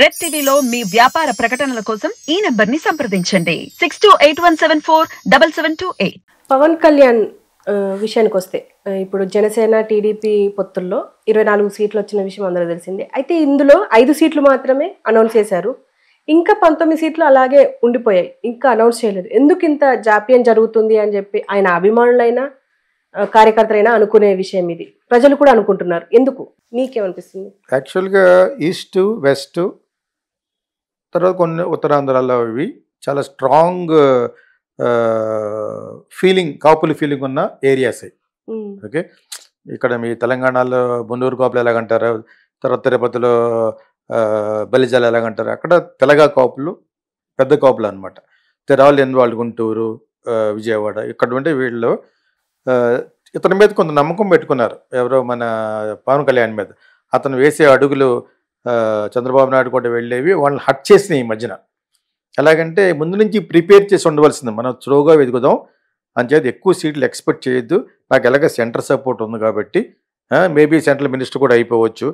Red టీవీలో మీ వ్యాపార ప్రకటనల కోసం ఈ నెంబర్ ని సంప్రదించండి six two eight one seven four double seven two eight Pawan Kalyan విషయానికి వస్తే ఇప్పుడు జనసేన టీడీపీ పొత్తుల్లో ఇరవై నాలుగు సీట్లు వచ్చిన విషయం అందరూ తెలిసిందే అయితే ఇందులో ఐదు సీట్లు మాత్రమే అనౌన్స్ చేశారు ఇంకా పంతొమ్మిది సీట్లు అలాగే ఉండిపోయాయి ఇంకా అనౌన్స్ చేయలేదు ఎందుకు ఇంత జాప్యం జరుగుతుంది అని చెప్పి ఆయన అభిమానులైనా కార్యకర్తలైనా అనుకునే విషయం ఇది ప్రజలు కూడా అనుకుంటున్నారు ఎందుకు మీకేమనిపిస్తుంది యాక్చువల్గా ఈస్ట్ వెస్ట్ తర్వాత కొన్ని ఉత్తరాంధ్రలో ఇవి చాలా స్ట్రాంగ్ ఫీలింగ్ కాపులు ఫీలింగ్ ఉన్న ఏరియాస్ ఓకే ఇక్కడ మీ తెలంగాణలో బొన్నూరు కాపులు ఎలాగంటారు తర్వాత తిరుపతిలో బలిజాలు ఎలాగంటారు అక్కడ తెలగా కాపులు పెద్ద కాపులు అనమాట తెరవాళ్ళు ఎన్ వాళ్ళు గుంటూరు విజయవాడ ఇక్కడ ఉంటే వీళ్ళు ఇతని మీద కొంత నమ్మకం పెట్టుకున్నారు ఎవరో మన పవన్ కళ్యాణ్ మీద అతను వేసే అడుగులు చంద్రబాబు నాయుడు కూడా వెళ్ళేవి వాళ్ళని హట్ చేసినాయి ఈ మధ్యన ఎలాగంటే ముందు నుంచి ప్రిపేర్ చేసి ఉండవలసింది మనం త్రోగా అని చెప్పి ఎక్కువ సీట్లు ఎక్స్పెక్ట్ చేయొద్దు నాకు ఎలాగ సెంటర్ సపోర్ట్ ఉంది కాబట్టి మేబీ సెంట్రల్ మినిస్టర్ కూడా అయిపోవచ్చు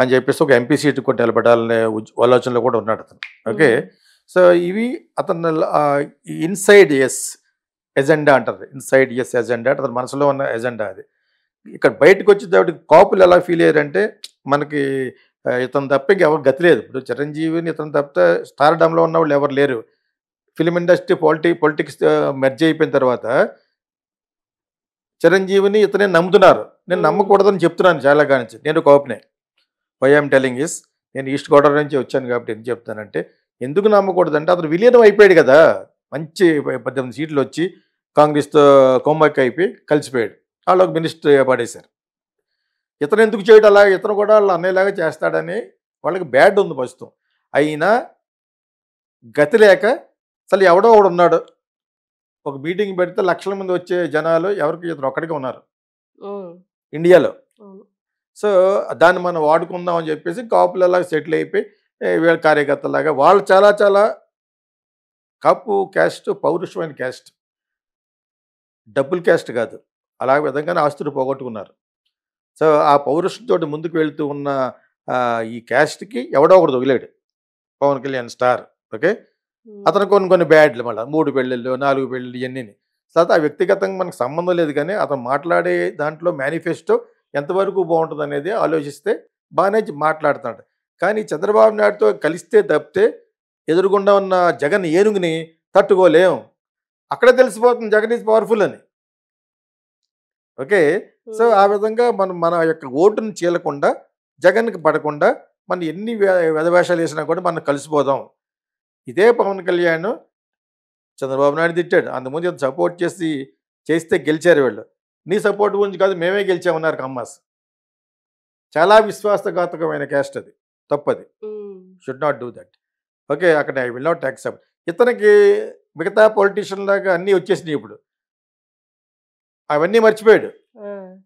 అని చెప్పేసి ఒక ఎంపీ సీట్ కూడా నిలబడాలనే ఆలోచనలో కూడా ఉన్నాడు అతను ఓకే సో ఇవి అతను ఇన్సైడ్ ఎస్ ఎజెండా అంటారు ఇన్సైడ్ ఎస్ ఎజెండా అంటే మనసులో ఉన్న ఎజెండా అది ఇక్కడ బయటకు వచ్చేటప్పటికి కాపులు ఎలా ఫీల్ అయ్యారంటే మనకి ఇతను తప్ప ఎవరు గతి లేదు ఇప్పుడు చిరంజీవిని ఇతను తప్పితే డమ్లో ఉన్న వాళ్ళు ఎవరు లేరు film industry polity politics merge అయిపోయిన తర్వాత చిరంజీవిని ఇతనే నమ్ముతున్నారు నేను నమ్మకూడదని చెప్తున్నాను చాలా కానించి నేను కోపనే వై ఐఎమ్ టెలింగ్ ఇస్ నేను ఈస్ట్ గోడౌన్ నుంచి వచ్చాను కాబట్టి ఎందుకు చెప్తానంటే ఎందుకు నమ్మకూడదంటే అతను విలీనం అయిపోయాడు కదా మంచి పద్దెనిమిది సీట్లు వచ్చి కాంగ్రెస్తో కొమ్మక్క అయిపోయి కలిసిపోయాడు వాళ్ళకి మినిస్టర్ పడేశారు ఇతను ఎందుకు చేయడం అలా ఇతను కూడా వాళ్ళు అన్నయ్యలాగా చేస్తాడని వాళ్ళకి బ్యాడ్ ఉంది ప్రస్తుతం అయినా గతి లేక అసలు ఎవడో ఒకడు ఉన్నాడు ఒక మీటింగ్ పెడితే లక్షల మంది వచ్చే జనాలు ఎవరికి ఇతను ఒక్కడికి ఉన్నారు ఇండియాలో సో దాన్ని మనం వాడుకుందాం అని చెప్పేసి కాపులలాగా సెటిల్ అయిపోయి వీళ్ళ కార్యకర్తలాగా వాళ్ళు చాలా చాలా కప్పు క్యాస్ట్ పౌరుషమైన క్యాస్ట్ డబ్బుల్ క్యాస్ట్ కాదు అలా విధంగానే ఆస్తులు పోగొట్టుకున్నారు సో ఆ పౌరుషంతో ముందుకు వెళ్తూ ఉన్న ఈ క్యాస్ట్కి ఎవడో ఒకడు తగిలాడు పవన్ కళ్యాణ్ స్టార్ ఓకే అతను కొన్ని కొన్ని బ్యాడ్లు మళ్ళీ మూడు పెళ్ళిళ్ళు నాలుగు పెళ్ళిళ్ళు ఇవన్నీ తర్వాత ఆ వ్యక్తిగతంగా మనకు సంబంధం లేదు కానీ అతను మాట్లాడే దాంట్లో మేనిఫెస్టో ఎంతవరకు బాగుంటుంది అనేది ఆలోచిస్తే బాగానే మాట్లాడుతున్నాడు కానీ చంద్రబాబు నాయుడుతో కలిస్తే తప్పితే ఎదురుగుండా ఉన్న జగన్ ఏనుగుని తట్టుకోలేం అక్కడే తెలిసిపోతుంది జగన్ ఈజ్ పవర్ఫుల్ అని ఓకే సో ఆ విధంగా మనం మన యొక్క ఓటును చీలకుండా జగన్కి పడకుండా మనం ఎన్ని వెధవేషాలు వేసినా కూడా మనం కలిసిపోదాం ఇదే పవన్ కళ్యాణ్ చంద్రబాబు నాయుడు తిట్టాడు అంతకుముందు ఇంత సపోర్ట్ చేసి చేస్తే గెలిచారు వీళ్ళు నీ సపోర్ట్ గురించి కాదు మేమే గెలిచామన్నారు కమ్మాస్ చాలా విశ్వాసఘాతకమైన క్యాస్ట్ అది తప్పది should not do that okay అక్కడ ఐ విల్ నాట్ యాక్సెప్ట్ ఇతనికి మిగతా పొలిటీషియన్ లాగా అన్నీ వచ్చేసినాయి ఇప్పుడు అవన్నీ మర్చిపోయాడు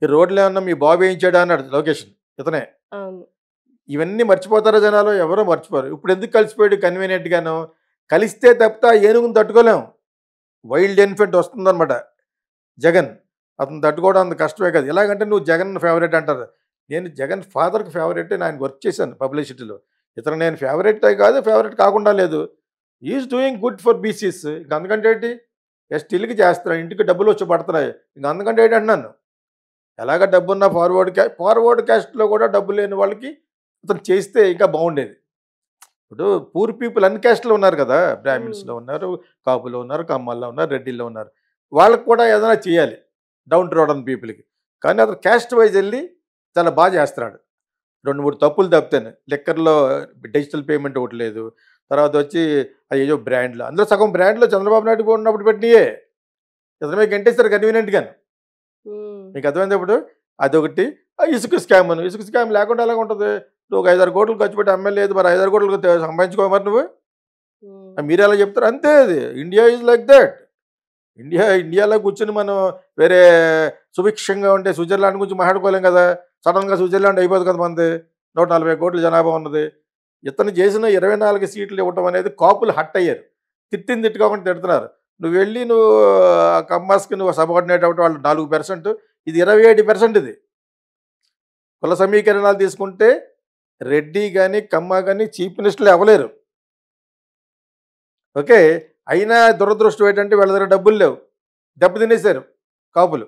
ఈ రోడ్లు ఉన్న మీ బాబు వేయించాడా అన్నాడు లొకేషన్ ఇతనే ఇవన్నీ మర్చిపోతారా జనాలు ఎవరో మర్చిపోరు ఇప్పుడు ఎందుకు కలిసిపోయాడు కన్వీనియంట్గాను కలిస్తే తప్పితే ఏనుగును తట్టుకోలేము వైల్డ్ ఎన్ఫెంట్ వస్తుందన్నమాట జగన్ అతను తట్టుకోవడం అంత కష్టమే కాదు ఎలాగంటే నువ్వు జగన్ ఫేవరెట్ అంటారు నేను జగన్ ఫాదర్కి ఫేవరెట్ నేను వర్క్ చేశాను పబ్లిసిటీలో ఇతను నేను ఫేవరెట్ కాదు ఫేవరెట్ కాకుండా లేదు is doing good for BCs ఇంక అందుకంటే ఏంటి స్టిల్కి చేస్తున్నాను ఇంటికి డబ్బులు వచ్చి పడుతున్నాయి ఇంక అందుకంటే ఏంటి అంటున్నాను ఎలాగ డబ్బున్న ఫార్వర్డ్ క్యా ఫార్వర్డ్ క్యాస్ట్లో కూడా డబ్బు లేని వాళ్ళకి అతను చేస్తే ఇంకా బాగుండేది ఇప్పుడు పూర్ పీపుల్ అన్ని క్యాస్ట్లో ఉన్నారు కదా బ్రాహ్మిన్స్లో hmm. ఉన్నారు కాపులో ఉన్నారు కమ్మల్లో ఉన్నారు రెడ్డిల్లో ఉన్నారు వాళ్ళకి కూడా ఏదైనా చేయాలి డౌన్ రోడ్ పీపుల్కి కానీ అతను క్యాస్ట్ వైజ్ వెళ్ళి చాలా బాగా చేస్తున్నాడు రెండు మూడు తప్పులు తప్పితేనే లిక్కర్లో డిజిటల్ పేమెంట్ ఒకటి లేదు తర్వాత వచ్చి అయ్యో బ్రాండ్లు అందులో సగం బ్రాండ్లో చంద్రబాబు నాయుడు ఉన్నప్పుడు పెట్టినయే ఇతను మీకు గంటేస్తారు కన్వీనియంట్గాను మీకు అర్థమైంది ఇప్పుడు అదొకటి ఇసుక స్కామ్ ఇసుక స్కామ్ లేకుండా ఎలా ఉంటుంది నువ్వు ఒక ఐదారు కోట్లు ఖర్చు పెట్టి ఎమ్మెల్యే లేదు మరి ఐదారు కోట్లు సంపాదించుకోమరి నువ్వు మీరు ఎలా చెప్తారు అంతే అది India is like that India ఇండియాలో కూర్చొని మనం వేరే సుభిక్షంగా ఉండే స్విట్జర్లాండ్ గురించి మాట్లాడుకోలేం కదా సడన్గా స్విట్జర్లాండ్ అయిపోదు కొంతమంది నూట నలభై కోట్ల జనాభా ఉన్నది ఇతను చేసిన ఇరవై నాలుగు సీట్లు ఇవ్వటం అనేది కాపులు హట్ అయ్యారు తిట్టింది తిట్టుకోకుండా తిడుతున్నారు నువ్వు వెళ్ళి నువ్వు కమ్మాస్కి నువ్వు సబార్డినేట్ అవ్వటం వాళ్ళు నాలుగు పర్సెంట్ ఇది ఇరవై ఏడు పర్సెంట్ ఇది కుల సమీకరణాలు తీసుకుంటే రెడ్డి కానీ కమ్మ కానీ చీఫ్ మినిస్టర్లు అవ్వలేరు ఓకే అయినా దురదృష్టం ఏంటంటే వీళ్ళ దగ్గర డబ్బులు లేవు తినేశారు కాపులు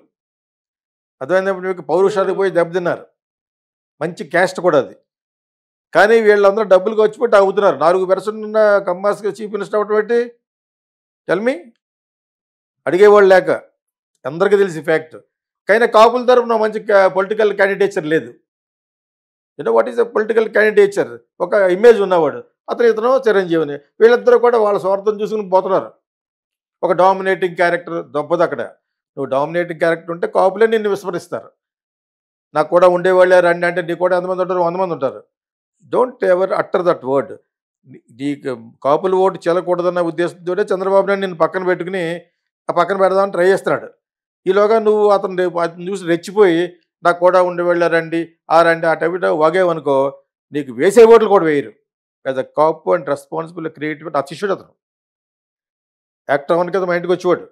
అర్థమైనప్పుడు పౌరుషాలకు పోయి దెబ్బతిన్నారు మంచి క్యాస్ట్ కూడా అది కానీ వీళ్ళందరూ డబ్బులు వచ్చిపెట్టి అవుతున్నారు నాలుగు పెర్సెంట్ ఉన్న కమ్మాస్కి చీఫ్ మినిస్టర్ అవటం తెలిమి అడిగేవాళ్ళు లేక అందరికీ తెలిసి ఫ్యాక్ట్ కానీ కాపుల తరఫున మంచి పొలిటికల్ క్యాండిడేచర్ లేదు you know what is a political candidature ఒక ఇమేజ్ ఉన్నవాడు అతను ఇతను చిరంజీవిని వీళ్ళిద్దరూ కూడా వాళ్ళ స్వార్థం చూసుకుని పోతున్నారు ఒక డామినేటింగ్ క్యారెక్టర్ దొబ్బదు అక్కడ నువ్వు డామినేటింగ్ క్యారెక్టర్ ఉంటే కాపులే నిన్ను విస్మరిస్తారు నాకు కూడా ఉండేవాళ్ళే రండి అంటే నీకు కూడా ఎంతమంది ఉంటారు వంద మంది ఉంటారు don't ever utter that word నీ కాపులు ఓటు చెల్లకూడదన్న ఉద్దేశంతో చంద్రబాబు నాయుడు నిన్ను పక్కన పెట్టుకుని ఆ పక్కన పెడదామని ట్రై చేస్తున్నాడు ఈలోగా నువ్వు అతను రేపు చూసి రెచ్చిపోయి నాకు కూడా ఉండి వెళ్ళారండి ఆ రండి ఆ టైప్ వాగేవనుకో నీకు వేసే ఓట్లు కూడా వేయరు as a Kapu and responsible creative అతను యాక్టర్ అవన్నీ కదా మా ఇంటికి వచ్చేవాడు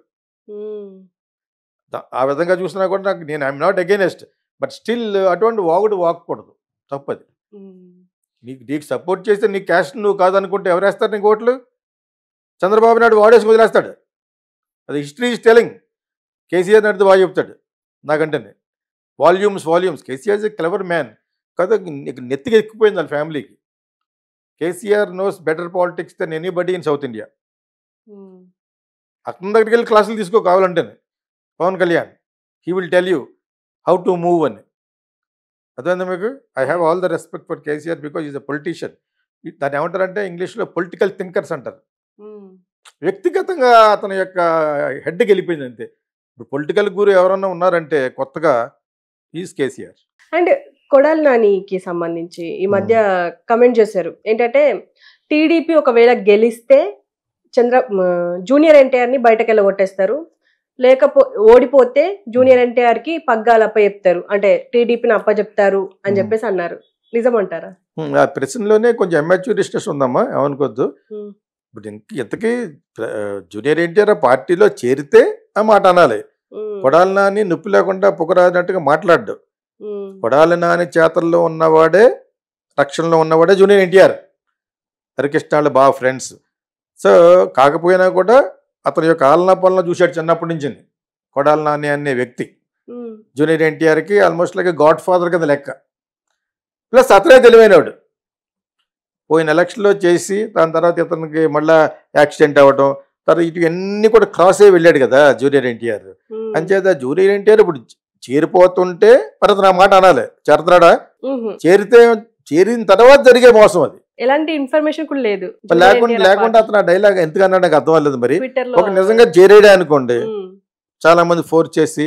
ఆ విధంగా చూసినా కూడా నాకు నేను I'm not against but still అటువంటి వాగుడు వాకూడదు తప్పది నీకు నీకు సపోర్ట్ చేస్తే నీ క్యాష్ నువ్వు కాదనుకుంటే ఎవరేస్తారు నీకు ఓట్లు చంద్రబాబు నాయుడు వాడేసి వదిలేస్తాడు అది history is telling KCR Naidu బాగా చెప్తాడు నాకంటేనే volumes volumes KCR is a clever man కదా నెత్తికి ఎక్కిపోయింది వాళ్ళ ఫ్యామిలీకి KCR knows better politics than any in south India అక్కడి దగ్గరికి వెళ్ళి క్లాసులు తీసుకో కావాలంటేనే Pawan Kalyan he will tell you how to move అని అదే మీకు I have all the respect for KCR because is a politician దాన్ని ఏమంటారు అంటే ఇంగ్లీష్లో పొలిటికల్ థింకర్స్ అంటారు వ్యక్తిగతంగా అతని యొక్క హెడ్కి వెళ్ళిపోయింది అంతే ఇప్పుడు పొలిటికల్ గురు ఎవరన్నా ఉన్నారంటే కొత్తగా ఈజ్ కేసీఆర్ అండ్ కొడాలి నానికి సంబంధించి ఈ మధ్య కమెంట్ చేశారు ఏంటంటే టీడీపీ ఒకవేళ గెలిస్తే చంద్ర జూనియర్ ఎన్టీఆర్ని బయటకు వెళ్ళగొట్టేస్తారు లేకపో ఓడిపోతే జూనియర్ ఎన్టీఆర్ కి పగ్గాలు అప్ప చెప్తారు అంటే టీడీపీని చెప్తారు అని చెప్పేసి అన్నారు నిజం అంటారా ఆ ప్రశ్నలోనే కొంచెం ఎమ్మెచ్యూరిస్టెస్ ఉందమ్మా ఏమనుకోద్దు ఇప్పుడు ఇంతకీ జూనియర్ ఎన్టీఆర్ పార్టీలో చేరితే ఆ మాట అనాలి కొడాలి నాని నొప్పి లేకుండా పొగరానట్టుగా మాట్లాడ్డు కొడాలి నాని చేతల్లో ఉన్నవాడే రక్షణలో ఉన్నవాడే జూనియర్ ఎన్టీఆర్ హరికృష్ణ వాళ్ళు బాగా ఫ్రెండ్స్ సో కాకపోయినా కూడా అతని యొక్క ఆలన పాలన చూశాడు చిన్నప్పటి నుంచి కొడాల నాని అనే వ్యక్తి జూనియర్ ఎన్టీఆర్కి ఆల్మోస్ట్ లైక్ గాడ్ ఫాదర్ కింద లెక్క ప్లస్ అతనే తెలివైనవాడు పోయిన ఎలక్షన్లో చేసి దాని తర్వాత ఇతనికి మళ్ళా యాక్సిడెంట్ అవ్వడం తర్వాత ఇటు కూడా క్రాస్ అయ్యి వెళ్ళాడు కదా జూనియర్ ఎన్టీఆర్ అంచేత జూనియర్ ఎన్టీఆర్ ఇప్పుడు చేరిపోతుంటే మరి నా మాట అనాలి చేరుతున్నాడా చేరితే చేరిన తర్వాత జరిగే మోసం అది ఎలాంటి ఇన్ఫర్మేషన్ కూడా లేదు లేకుండా లేకుండా అతను డైలాగ్ ఎంతగానో నాకు అర్థం అవ్వలేదు మరి ఒక నిజంగా చేరేడా అనుకోండి చాలా మంది ఫోర్స్ చేసి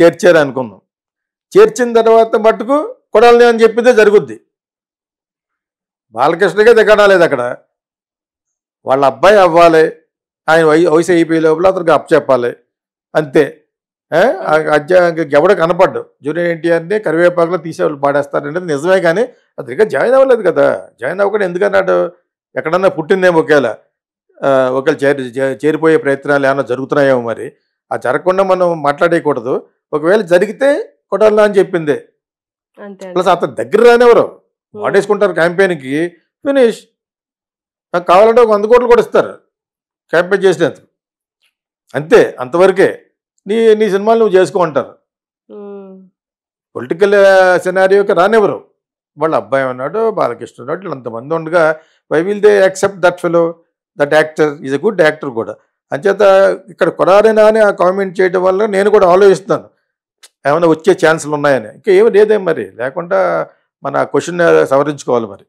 చేర్చారు అనుకున్నాం చేర్చిన తర్వాత మట్టుకు కొడాలని అని చెప్పితే జరుగుద్ది బాలకృష్ణకే లేదు అక్కడ వాళ్ళ అబ్బాయి అవ్వాలి ఆయన వయసు అయిపోయే లోపల అతనికి అప్పచెప్పాలి అంతే ఎవడ కనపడ్డు జూనియర్ ఎన్టీఆర్ని కరివేపాకులో తీసేవాళ్ళు పాడేస్తారనేది నిజమే కానీ అది ఇంకా జాయిన్ అవ్వలేదు కదా జాయిన్ అవ్వకుండా ఎందుకన్నాడు ఎక్కడన్నా పుట్టిందేమో ఒకవేళ ఒకవేళ చేరి చేరిపోయే ప్రయత్నాలు ఏమైనా జరుగుతున్నాయేమో మరి ఆ జరగకుండా మనం మాట్లాడేయకూడదు ఒకవేళ జరిగితే కొట్టాలా అని చెప్పింది ప్లస్ అతను దగ్గర రానివ్వరు వాడేసుకుంటారు క్యాంపెయిన్కి ఫినిష్ నాకు కావాలంటే ఒక వంద కోట్లు కూడా ఇస్తారు క్యాంపెయిన్ చేసినందుకు అంతే అంతవరకే నీ నీ సినిమాలు నువ్వు చేసుకో అంటారు పొలిటికల్ సినారియోకి రానివ్వరు వాళ్ళ అబ్బాయి ఉన్నాడు బాలకృష్ణ ఉన్నాడు వీళ్ళు అంతమంది ఉండగా why will they accept that fellow that actor is a good actor కూడా అంచేత ఇక్కడ కొడారేనా అని ఆ కామెంట్ చేయడం వల్ల నేను కూడా ఆలోచిస్తాను ఏమైనా వచ్చే ఛాన్సులు ఉన్నాయని ఇంకా ఏమి లేదేం మరి లేకుండా మన క్వశ్చన్ సవరించుకోవాలి మరి